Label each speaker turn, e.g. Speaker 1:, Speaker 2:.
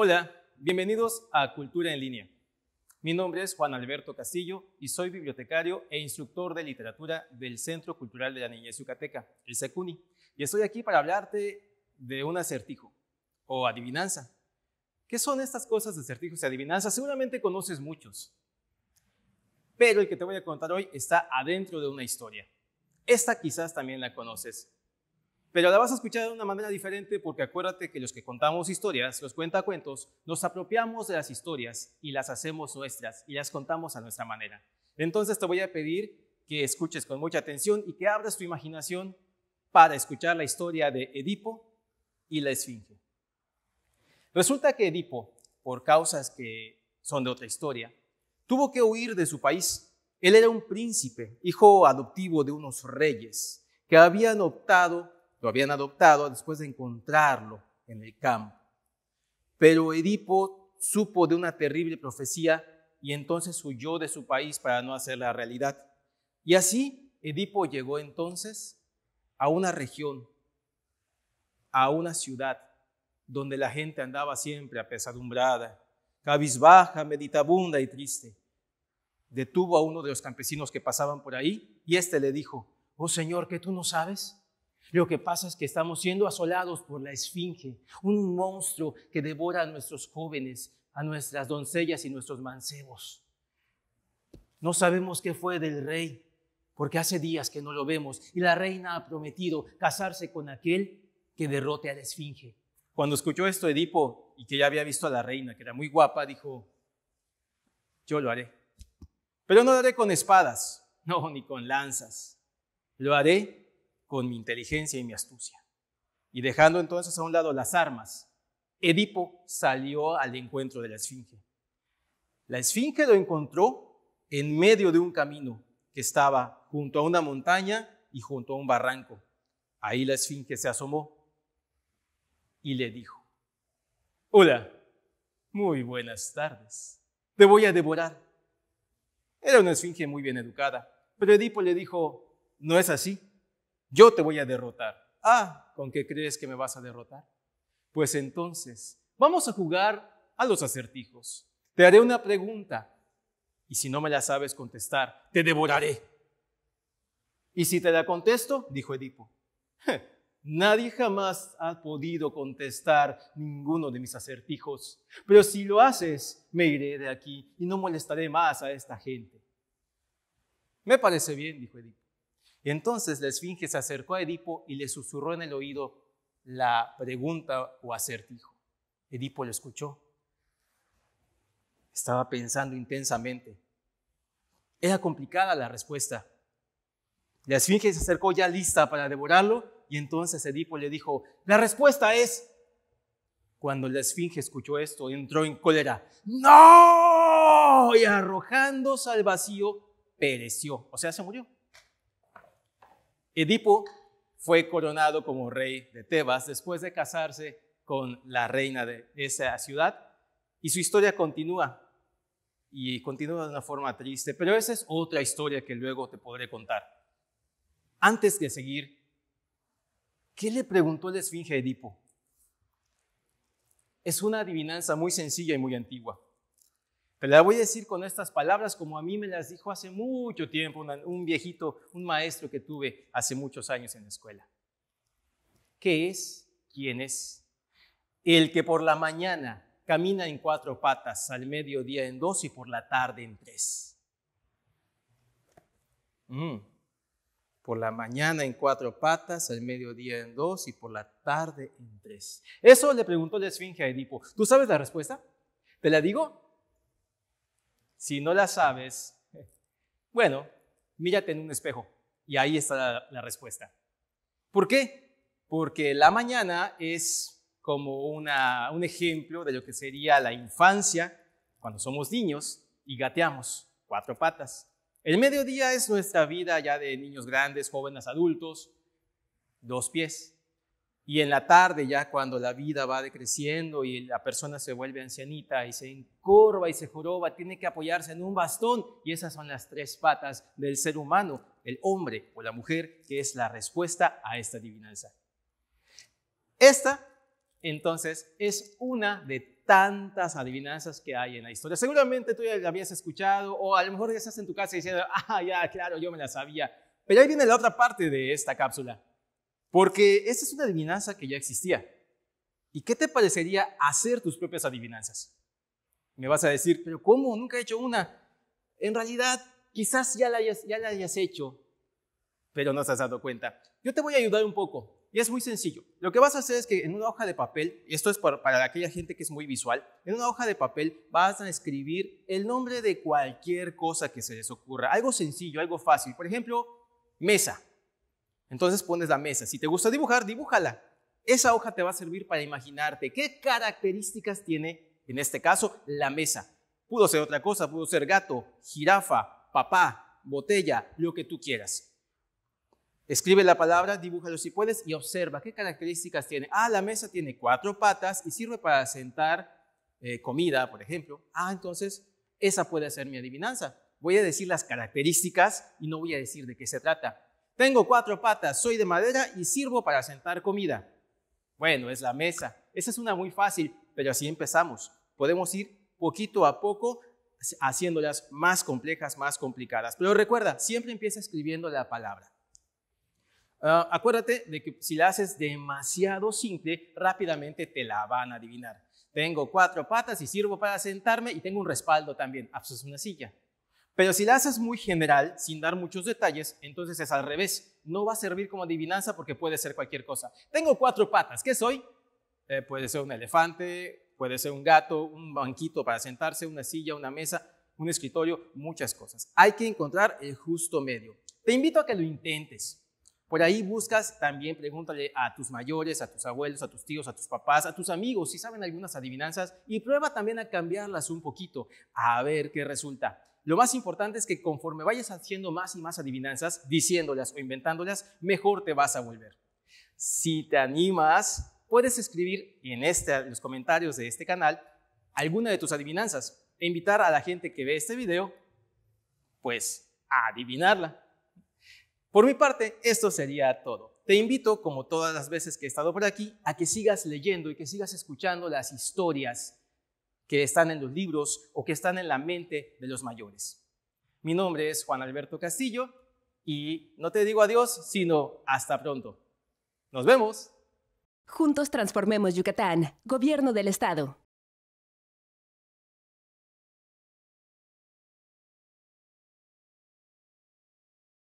Speaker 1: Hola, bienvenidos a Cultura en Línea. Mi nombre es Juan Alberto Castillo y soy bibliotecario e instructor de literatura del Centro Cultural de la Niñez Yucateca, el SECUNI, y estoy aquí para hablarte de un acertijo o adivinanza. ¿Qué son estas cosas de acertijos y adivinanzas? Seguramente conoces muchos, pero el que te voy a contar hoy está adentro de una historia. Esta quizás también la conoces. Pero la vas a escuchar de una manera diferente porque acuérdate que los que contamos historias, los cuentacuentos, nos apropiamos de las historias y las hacemos nuestras y las contamos a nuestra manera. Entonces te voy a pedir que escuches con mucha atención y que abras tu imaginación para escuchar la historia de Edipo y la Esfinge. Resulta que Edipo, por causas que son de otra historia, tuvo que huir de su país. Él era un príncipe, hijo adoptivo de unos reyes, que habían optado lo habían adoptado después de encontrarlo en el campo. Pero Edipo supo de una terrible profecía y entonces huyó de su país para no hacerla realidad. Y así Edipo llegó entonces a una región, a una ciudad, donde la gente andaba siempre apesadumbrada, cabizbaja, meditabunda y triste. Detuvo a uno de los campesinos que pasaban por ahí y éste le dijo, oh Señor, ¿que tú no sabes? Lo que pasa es que estamos siendo asolados por la esfinge, un monstruo que devora a nuestros jóvenes, a nuestras doncellas y nuestros mancebos. No sabemos qué fue del rey, porque hace días que no lo vemos, y la reina ha prometido casarse con aquel que derrote a la esfinge. Cuando escuchó esto Edipo y que ya había visto a la reina, que era muy guapa, dijo, yo lo haré. Pero no lo haré con espadas, no, ni con lanzas. Lo haré con mi inteligencia y mi astucia. Y dejando entonces a un lado las armas, Edipo salió al encuentro de la Esfinge. La Esfinge lo encontró en medio de un camino que estaba junto a una montaña y junto a un barranco. Ahí la Esfinge se asomó y le dijo, Hola, muy buenas tardes, te voy a devorar. Era una Esfinge muy bien educada, pero Edipo le dijo, No es así yo te voy a derrotar. Ah, ¿con qué crees que me vas a derrotar? Pues entonces, vamos a jugar a los acertijos. Te haré una pregunta y si no me la sabes contestar, te devoraré. Y si te la contesto, dijo Edipo, nadie jamás ha podido contestar ninguno de mis acertijos, pero si lo haces, me iré de aquí y no molestaré más a esta gente. Me parece bien, dijo Edipo. Entonces la esfinge se acercó a Edipo y le susurró en el oído la pregunta o acertijo. Edipo lo escuchó. Estaba pensando intensamente. Era complicada la respuesta. La esfinge se acercó ya lista para devorarlo y entonces Edipo le dijo, la respuesta es... Cuando la esfinge escuchó esto, entró en cólera. ¡No! Y arrojándose al vacío, pereció. O sea, se murió. Edipo fue coronado como rey de Tebas después de casarse con la reina de esa ciudad y su historia continúa y continúa de una forma triste, pero esa es otra historia que luego te podré contar. Antes de seguir, ¿qué le preguntó el esfinge a Edipo? Es una adivinanza muy sencilla y muy antigua. Te la voy a decir con estas palabras como a mí me las dijo hace mucho tiempo un viejito, un maestro que tuve hace muchos años en la escuela. ¿Qué es? ¿Quién es? El que por la mañana camina en cuatro patas, al mediodía en dos y por la tarde en tres. Mm. Por la mañana en cuatro patas, al mediodía en dos y por la tarde en tres. Eso le preguntó la esfinge a Edipo. ¿Tú sabes la respuesta? ¿Te la digo? Si no la sabes, bueno, mírate en un espejo y ahí está la, respuesta. ¿Por qué? Porque la mañana es como un ejemplo de lo que sería la infancia cuando somos niños y gateamos cuatro patas. El mediodía es nuestra vida ya de niños grandes, jóvenes, adultos, dos pies. Y en la tarde, ya cuando la vida va decreciendo y la persona se vuelve ancianita y se encorva y se joroba, tiene que apoyarse en un bastón. Y esas son las tres patas del ser humano, el hombre o la mujer, que es la respuesta a esta adivinanza. Esta, entonces, es una de tantas adivinanzas que hay en la historia. Seguramente tú ya la habías escuchado o a lo mejor ya estás en tu casa diciendo, ah, ya, claro, yo me la sabía. Pero ahí viene la otra parte de esta cápsula. Porque esa es una adivinanza que ya existía. ¿Y qué te parecería hacer tus propias adivinanzas? Me vas a decir, pero ¿cómo? Nunca he hecho una. En realidad, quizás ya la hayas, hecho, pero no te has dado cuenta. Yo te voy a ayudar un poco. Y es muy sencillo. Lo que vas a hacer es que en una hoja de papel, esto es para, para, aquella gente que es muy visual, en una hoja de papel vas a escribir el nombre de cualquier cosa que se les ocurra. Algo sencillo, algo fácil. Por ejemplo, mesa. Entonces pones la mesa. Si te gusta dibujar, dibújala. Esa hoja te va a servir para imaginarte qué características tiene, en este caso, la mesa. Pudo ser otra cosa, pudo ser gato, jirafa, papá, botella, lo que tú quieras. Escribe la palabra, dibújalo si puedes y observa qué características tiene. Ah, la mesa tiene cuatro patas y sirve para sentar eh, comida, por ejemplo. Ah, entonces esa puede ser mi adivinanza. Voy a decir las características y no voy a decir de qué se trata. Tengo cuatro patas, soy de madera y sirvo para sentar comida. Bueno, es la mesa. Esa es una muy fácil, pero así empezamos. Podemos ir poquito a poco haciéndolas más complejas, más complicadas. Pero recuerda, siempre empieza escribiendo la palabra. Ah, acuérdate de que si la haces demasiado simple, rápidamente te la van a adivinar. Tengo cuatro patas y sirvo para sentarme y tengo un respaldo también. Ah, pues es una silla. Pero si la haces muy general, sin dar muchos detalles, entonces es al revés. No va a servir como adivinanza porque puede ser cualquier cosa. Tengo cuatro patas. ¿Qué soy? Eh, puede ser un elefante, puede ser un gato, un banquito para sentarse, una silla, una mesa, un escritorio, muchas cosas. Hay que encontrar el justo medio. Te invito a que lo intentes. Por ahí buscas también, pregúntale a tus mayores, a tus abuelos, a tus tíos, a tus papás, a tus amigos, si saben algunas adivinanzas, y prueba también a cambiarlas un poquito, a ver qué resulta. Lo más importante es que conforme vayas haciendo más y más adivinanzas, diciéndolas o inventándolas, mejor te vas a volver. Si te animas, puedes escribir en, este, los comentarios de este canal alguna de tus adivinanzas e invitar a la gente que ve este video, pues, a adivinarla. Por mi parte, esto sería todo. Te invito, como todas las veces que he estado por aquí, a que sigas leyendo y que sigas escuchando las historias que están en los libros o que están en la mente de los mayores. Mi nombre es Juan Alberto Castillo y no te digo adiós, sino hasta pronto. Nos vemos. Juntos transformemos Yucatán, Gobierno del Estado.